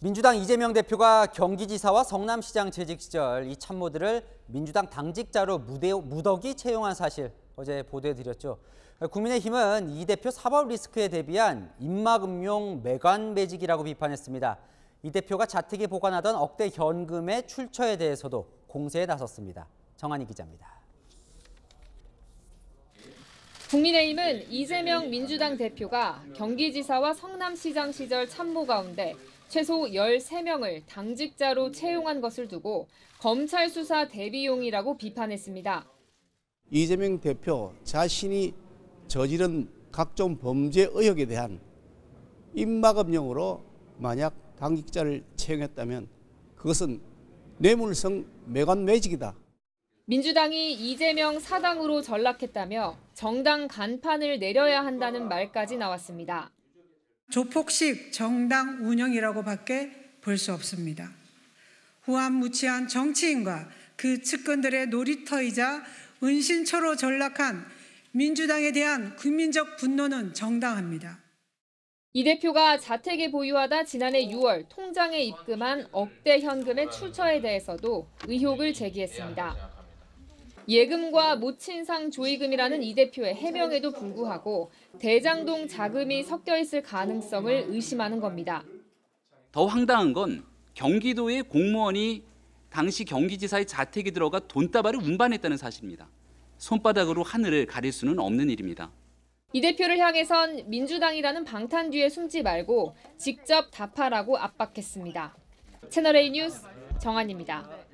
민주당 이재명 대표가 경기지사와 성남시장 재직 시절 이 참모들을 민주당 당직자로 무대, 무더기 채용한 사실 어제 보도해드렸죠. 국민의힘은 이 대표 사법 리스크에 대비한 입마금용 매관 매직이라고 비판했습니다. 이 대표가 자택에 보관하던 억대 현금의 출처에 대해서도 공세에 나섰습니다. 정한희 기자입니다. 국민의힘은 이재명 민주당 대표가 경기지사와 성남시장 시절 참모 가운데 최소 13명을 당직자로 채용한 것을 두고 검찰 수사 대비용이라고 비판했습니다. 이재명 대표 자신이 저지른 각종 범죄 의혹에 대한 입마금용으로 만약 당직자를 채용했다면 그것은 뇌물성 매관 매직이다. 민주당이 이재명 사당으로 전락했다며 정당 간판을 내려야 한다는 말까지 나왔습니다. 조폭식 정당 운영이라고밖에 볼 수 없습니다. 후한무치한 정치인과 그 측근들의 놀이터이자 은신처로 전락한 민주당에 대한 국민적 분노는 정당합니다. 이 대표가 자택에 보유하다 지난해 6월 통장에 입금한 억대 현금의 출처에 대해서도 의혹을 제기했습니다. 예금과 모친상 조의금이라는 이 대표의 해명에도 불구하고 대장동 자금이 섞여 있을 가능성을 의심하는 겁니다. 더 황당한 건 경기도의 공무원이 당시 경기지사의 자택에 들어가 돈다발을 운반했다는 사실입니다. 손바닥으로 하늘을 가릴 수는 없는 일입니다. 이 대표를 향해선 민주당이라는 방탄 뒤에 숨지 말고 직접 답하라고 압박했습니다. 채널A 뉴스 정한입니다.